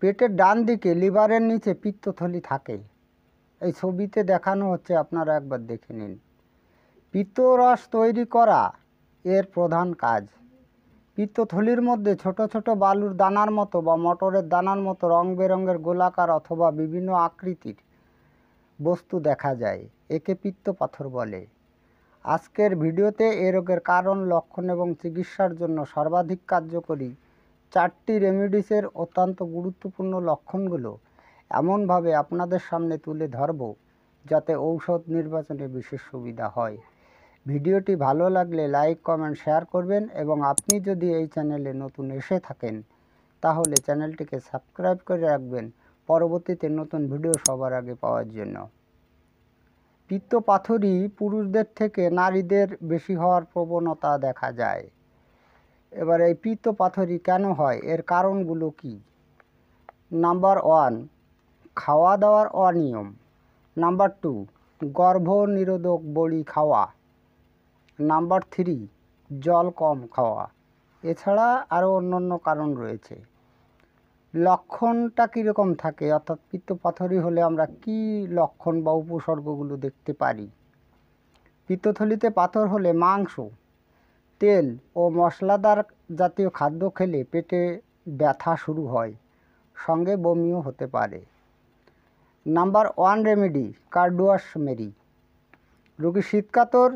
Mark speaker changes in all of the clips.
Speaker 1: পেটের ডান দিকে লিভারের নিচে পিত্তথলি থাকে এই ছবিতে দেখানো হচ্ছে আপনারা একবার দেখে নিন পিত্তরস তৈরি করা এর প্রধান কাজ পিত্তথলির মধ্যে ছোট ছোট বালুর দানার মতো বা মটরের দানার মতো রং বেরঙের গোলাকার অথবা বিভিন্ন আকৃতির বস্তু দেখা যায় একে পিত্ত পাথর বলে আজকের ভিডিওতে এ রোগের কারণ লক্ষণ এবং চিকিৎসার জন্য সর্বাধিক কার্যকরী চারটি রেমিডিসের অত্যন্ত গুরুত্বপূর্ণ লক্ষণগুলো এমনভাবে আপনাদের সামনে তুলে ধরব যাতে ঔষধ নির্বাচনে বিশেষ সুবিধা হয় ভিডিওটি ভালো লাগলে লাইক কমেন্ট শেয়ার করবেন এবং আপনি যদি এই চ্যানেলে নতুন এসে থাকেন তাহলে চ্যানেলটিকে সাবস্ক্রাইব করে রাখবেন পরবর্তীতে নতুন ভিডিও সবার আগে পাওয়ার জন্য পিত্ত পাথরই পুরুষদের থেকে নারীদের বেশি হওয়ার প্রবণতা দেখা যায় এবার এই পিত্ত পাথরি কেন হয় এর কারণগুলো কি নাম্বার ওয়ান খাওয়া দাওয়ার অনিয়ম নাম্বার টু গর্ভ নিরোধক বড়ি খাওয়া নাম্বার থ্রি জল কম খাওয়া এছাড়া আরও অন্যান্য কারণ রয়েছে লক্ষণটা কীরকম থাকে অর্থাৎ পিত্তপাথরি হলে আমরা কি লক্ষণ বা উপসর্গগুলো দেখতে পারি পিত্তথলিতে পাথর হলে মাংস তেল ও মশলাদার জাতীয় খাদ্য খেলে পেটে ব্যথা শুরু হয় সঙ্গে বমিও হতে পারে নাম্বার ওয়ান রেমেডি কার্ডুয়াস মেরি রুগী শীতকাতর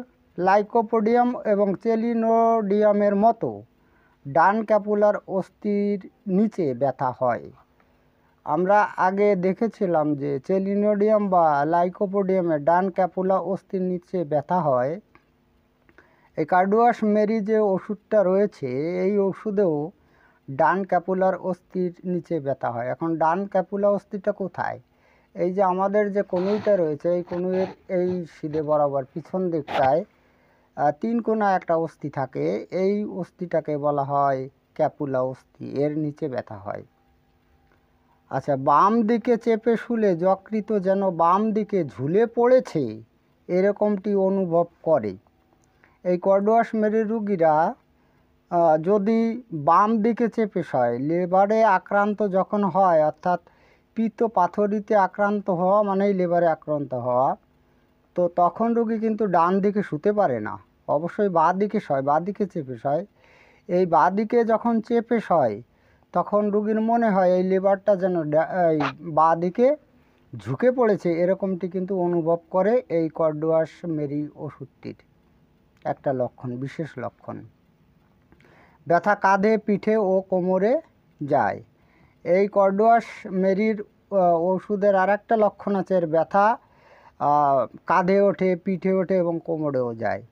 Speaker 1: লাইকোপোডিয়াম এবং চেলিনোডিয়ামের মতো ডান ক্যাপুলার অস্থির নিচে ব্যথা হয় আমরা আগে দেখেছিলাম যে চেলিনোডিয়াম বা লাইকোপোডিয়ামে ডান ক্যাপুলা অস্থির নিচে ব্যথা হয় এই কার্ডুয়াস মেরি যে ওষুধটা রয়েছে এই ওষুধেও ডান ক্যাপুলার অস্থির নিচে ব্যথা হয় এখন ডান ক্যাপুলা অস্থিটা কোথায় এই যে আমাদের যে কনুইটা রয়েছে এই কনুইয়ের এই সিদে বরাবর পিছন দিকটায় তিন কোনা একটা অস্থি থাকে এই অস্থিটাকে বলা হয় ক্যাপুলা অস্থি এর নিচে ব্যথা হয় আচ্ছা বাম দিকে চেপে শুলে যকৃত যেন বাম দিকে ঝুলে পড়েছে এরকমটি অনুভব করে এই কর্ডওয়াশ মেরি রুগীরা যদি বাম দিকে চেপে হয় লেবারে আক্রান্ত যখন হয় অর্থাৎ পিত পাথরিতে আক্রান্ত হওয়া মানেই লেবারে আক্রান্ত হওয়া তো তখন রোগী কিন্তু ডান দিকে শুতে পারে না অবশ্যই বাঁ দিকে শয় বাঁ দিকে চেপে শয় এই বাঁ দিকে যখন চেপে শয় তখন রুগীর মনে হয় এই লেবারটা যেন এই বাঁ দিকে ঝুঁকে পড়েছে এরকমটি কিন্তু অনুভব করে এই কর্ডওয়াশ মেরি ওষুধটির একটা লক্ষণ বিশেষ লক্ষণ ব্যথা কাঁধে পিঠে ও কোমরে যায় এই কর্ডোয়াস মেরির ওষুধের আর একটা লক্ষণ আছে এর ব্যথা কাঁধে ওঠে পিঠে ওঠে এবং কোমরেও যায়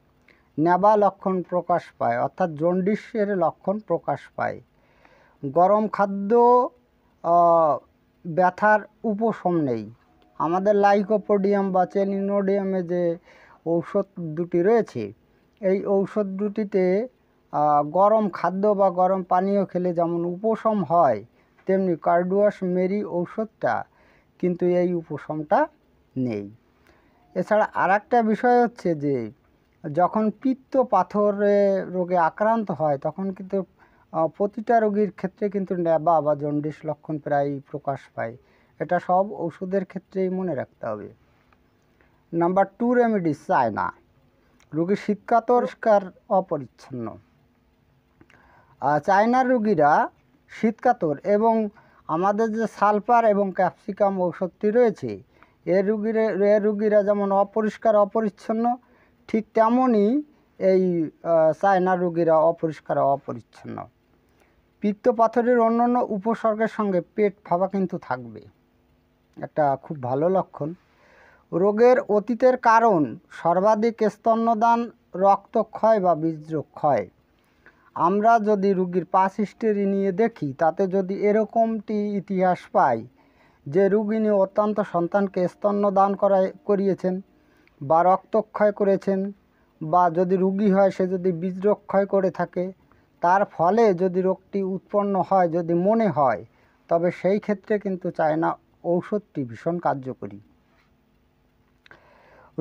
Speaker 1: নেবা লক্ষণ প্রকাশ পায় অর্থাৎ জন্ডিসের লক্ষণ প্রকাশ পায় গরম খাদ্য ব্যথার উপশম নেই আমাদের লাইকোপোডিয়াম বা চেনিনোডিয়ামে যে ঔষধ দুটি রয়েছে এই ঔষধ দুটিতে গরম খাদ্য বা গরম পানীয় খেলে যেমন উপশম হয় তেমনি কার্ডুয়াস মেরি ঔষধটা কিন্তু এই উপশমটা নেই এছাড়া আর একটা বিষয় হচ্ছে যে যখন পিত্ত পাথরে রোগে আক্রান্ত হয় তখন কিন্তু প্রতিটা রোগীর ক্ষেত্রে কিন্তু ন্যাবা বা জন্ডিস লক্ষণ প্রায় প্রকাশ পায় এটা সব ওষুধের ক্ষেত্রেই মনে রাখতে হবে নাম্বার টু রেমেডি চায়না রুগী শীতকাতরস্কার অপরিচ্ছন্ন চায়নার রুগীরা শীতকাতর এবং আমাদের যে সালফার এবং ক্যাপসিকাম ঔষধটি রয়েছে এ রুগীরা এ রুগীরা যেমন অপরিষ্কার অপরিচ্ছন্ন ঠিক তেমনই এই চায়না রুগীরা অপরিষ্কার অপরিচ্ছন্ন পিত্ত পাথরের অন্যান্য উপসর্গের সঙ্গে পেট ফাঁপা কিন্তু থাকবে একটা খুব ভালো লক্ষণ রোগের অতীতের কারণ সর্বাধিক স্তন্যদান রক্তক্ষয় বা বীজক্ষয় আমরা যদি রুগীর পাশ হিস্টেরি নিয়ে দেখি তাতে যদি এরকমটি ইতিহাস পাই যে রুগিনী অত্যন্ত সন্তানকে স্তন্যদান করায় করিয়েছেন বা রক্তক্ষয় করেছেন বা যদি রুগী হয় সে যদি বীজরক্ষয় করে থাকে তার ফলে যদি রোগটি উৎপন্ন হয় যদি মনে হয় তবে সেই ক্ষেত্রে কিন্তু চায় না ঔষধটি ভীষণ কার্যকরী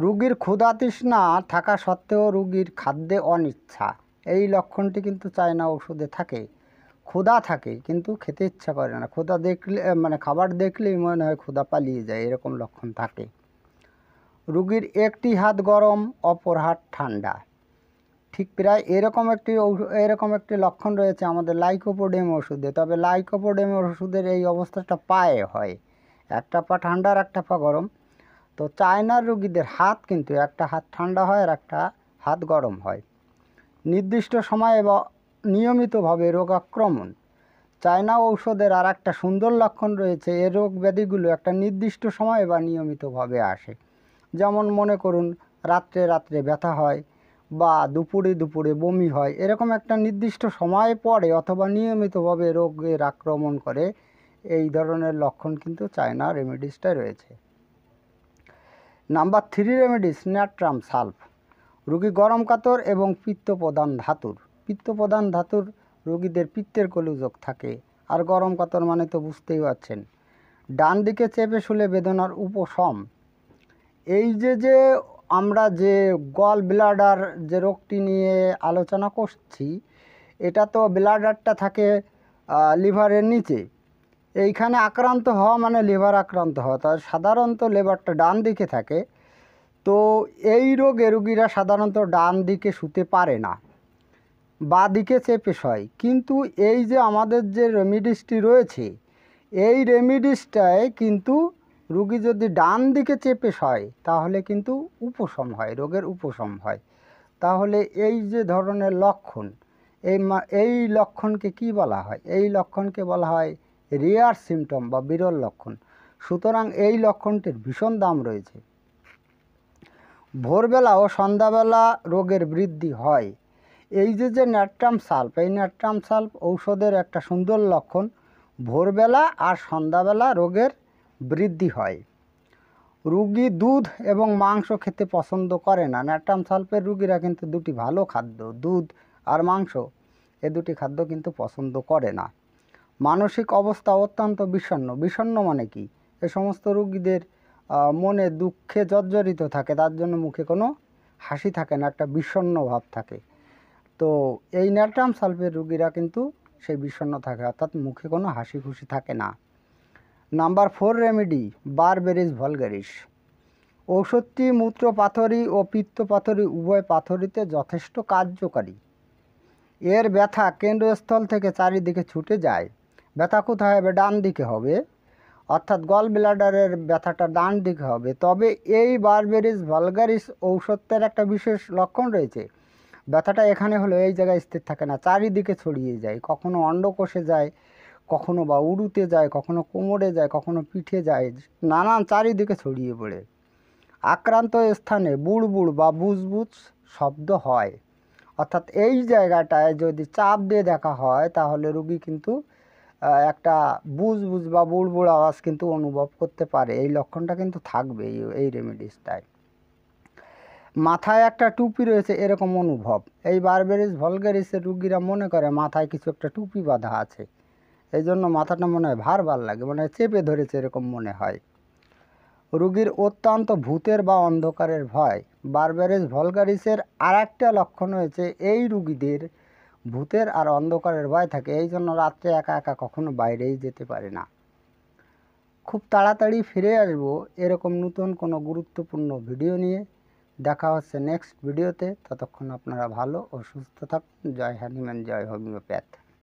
Speaker 1: রুগীর ক্ষুধাতৃষ্ণা থাকা সত্ত্বেও রুগীর খাদ্যে অনিচ্ছা এই লক্ষণটি কিন্তু চায় না ওষুধে থাকে ক্ষুধা থাকে কিন্তু খেতে ইচ্ছা করে না ক্ষুধা দেখলে মানে খাবার দেখলেই মনে হয় ক্ষুধা পালিয়ে যায় এরকম লক্ষণ থাকে রুগীর একটি হাত গরম অপর হাত ঠান্ডা ঠিক প্রায় এরকম একটি এরকম একটি লক্ষণ রয়েছে আমাদের লাইকোপোডেম ওষুধে তবে লাইকোপোডেম ওষুধের এই অবস্থাটা পায়ে হয় একটা পা ঠান্ডা আর একটা পা গরম তো চায়নার রুগীদের হাত কিন্তু একটা হাত ঠান্ডা হয় আর একটা হাত গরম হয় নির্দিষ্ট সময়ে বা নিয়মিতভাবে রোগ আক্রমণ চায়না ঔষধের আর একটা সুন্দর লক্ষণ রয়েছে এ রোগ ব্যাধিগুলো একটা নির্দিষ্ট সময়ে বা নিয়মিতভাবে আসে যেমন মনে করুন রাত্রে রাত্রে ব্যথা হয় বা দুপুরে দুপুরে বমি হয় এরকম একটা নির্দিষ্ট সময়ে পড়ে অথবা নিয়মিতভাবে রোগের আক্রমণ করে এই ধরনের লক্ষণ কিন্তু চায়না রেমিডিসটা রয়েছে number three remedies natrum sulph রুগী গরম কাতর এবং পিত্ত প্রধান ধাতুর পিত্ত প্রধান ধাতুর রুগীদের পিত্তের কলুযোগ থাকে আর গরম কাতর মানে তো বুঝতেই পারছেন ডান দিকে চেপে শুলে বেদনার উপশম এই যে যে আমরা যে গল ব্লাডার যে রোগটি নিয়ে আলোচনা করছি এটা তো ব্লাডারটা থাকে লিভারের নিচে এইখানে আক্রান্ত হওয়া মানে লেবার আক্রান্ত হওয়া তার সাধারণত লেবারটা ডান দিকে থাকে তো এই রোগে রুগীরা সাধারণত ডান দিকে শুতে পারে না বা দিকে চেপে শয় কিন্তু এই যে আমাদের যে রেমিডিসটি রয়েছে এই রেমিডিসটায় কিন্তু রুগী যদি ডান দিকে চেপে শয় তাহলে কিন্তু উপশম হয় রোগের উপশম হয় তাহলে এই যে ধরনের লক্ষণ এই এই লক্ষণকে কি বলা হয় এই লক্ষণকে বলা হয় রিয়ার সিমটম বা বিরল লক্ষণ সুতরাং এই লক্ষণটির ভীষণ দাম রয়েছে ভোরবেলা ও সন্ধ্যাবেলা রোগের বৃদ্ধি হয় এই যে যে ন্যাট্রাম সাল্প এই ন্যাট্রাম সাল্প ঔষধের একটা সুন্দর লক্ষণ ভোরবেলা আর সন্ধ্যাবেলা রোগের বৃদ্ধি হয় রুগী দুধ এবং মাংস খেতে পছন্দ করে না ন্যাট্রাম সাল্পের রুগীরা কিন্তু দুটি ভালো খাদ্য দুধ আর মাংস এ দুটি খাদ্য কিন্তু পছন্দ করে না মানসিক অবস্থা অত্যন্ত বিষণ্ন বিষণ্ন মানে কি এ সমস্ত রুগীদের মনে দুঃখে জর্জরিত থাকে তার জন্য মুখে কোনো হাসি থাকে না একটা বিষণ্ন ভাব থাকে তো এই ন্যাট্রাম সালফের রুগীরা কিন্তু সেই বিষণ্ন থাকে অর্থাৎ মুখে কোনো হাসি খুশি থাকে না number four remedy berberis vulgaris ঔষধটি মূত্র পাথরি ও পিত্ত পাথরি উভয় পাথরিতে যথেষ্ট কার্যকারী এর ব্যথা কেন্দ্রস্থল থেকে চারিদিকে ছুটে যায় ব্যথা কোথায় হবে ডান দিকে হবে অর্থাৎ গল ব্লাডারের ব্যথাটা ডান দিকে হবে তবে এই বারবেরিস ভালগারিস ঔষধের একটা বিশেষ লক্ষণ রয়েছে ব্যথাটা এখানে হলো এই জায়গায় স্থির থাকে না চারিদিকে ছড়িয়ে যায় কখনো অন্ডকোষে যায় কখনো বা উড়ুতে যায় কখনো কোমরে যায় কখনো পিঠে যায় নানান চারিদিকে ছড়িয়ে পড়ে আক্রান্ত স্থানে বুড়বুড় বা বুজবুজ শব্দ হয় অর্থাৎ এই জায়গাটায় যদি চাপ দিয়ে দেখা হয় তাহলে রুগী কিন্তু একটা বুজ বুজ বা বুড়বুড় আওয়াজ কিন্তু অনুভব করতে পারে এই লক্ষণটা কিন্তু থাকবে এই রেমিডিসটায় মাথায় একটা টুপি রয়েছে এরকম অনুভব এই বারবেরিস ভলগারিসের রুগীরা মনে করে মাথায় কিছু একটা টুপি বাঁধা আছে এই জন্য মাথাটা মনে হয় ভার ভার লাগে মনে হয় চেপে ধরেছে এরকম মনে হয় রুগীর অত্যন্ত ভূতের বা অন্ধকারের ভয় বারবেরিস ভলগারিসের আর একটা লক্ষণ হয়েছে এই রুগীদের ভূতের আর অন্ধকারের ভয় থাকে এই জন্য রাত্রে একা একা কখনো বাইরেই যেতে পারে না খুব তাড়াতাড়ি ফিরে আসবো এরকম নতুন কোনো গুরুত্বপূর্ণ ভিডিও নিয়ে দেখা হচ্ছে নেক্সট ভিডিওতে ততক্ষণ আপনারা ভালো ও সুস্থ থাকুন জয় হ্যানিম্যান জয় হোমিওপ্যাথ